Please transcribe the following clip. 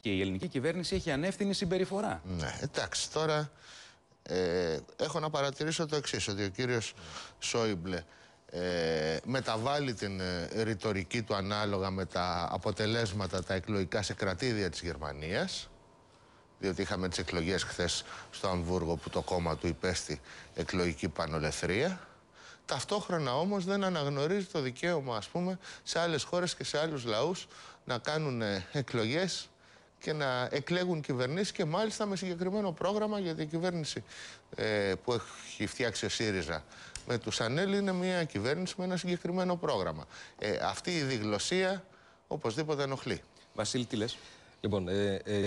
και η ελληνική κυβέρνηση έχει ανεύθυνη συμπεριφορά. Ναι, εντάξει, τώρα ε, έχω να παρατηρήσω το εξής, ότι ο κύριος Σόιμπλε ε, μεταβάλλει την ε, ρητορική του ανάλογα με τα αποτελέσματα τα εκλογικά σε κρατήδια της Γερμανίας διότι είχαμε τις εκλογές χθες στο Αμβούργο που το κόμμα του υπέστη εκλογική πανολεθρία Ταυτόχρονα όμως δεν αναγνωρίζει το δικαίωμα ας πούμε σε άλλες χώρες και σε άλλους λαούς να κάνουν εκλογές και να εκλέγουν κυβερνήσεις και μάλιστα με συγκεκριμένο πρόγραμμα γιατί η κυβέρνηση ε, που έχει φτιάξει ο ΣΥΡΙΖΑ με τους ΑΝΕΛ είναι μια κυβέρνηση με ένα συγκεκριμένο πρόγραμμα. Ε, αυτή η διγλωσία οπωσδήποτε ενοχλεί. Βασίλη, τι λες. Λοιπόν, ε,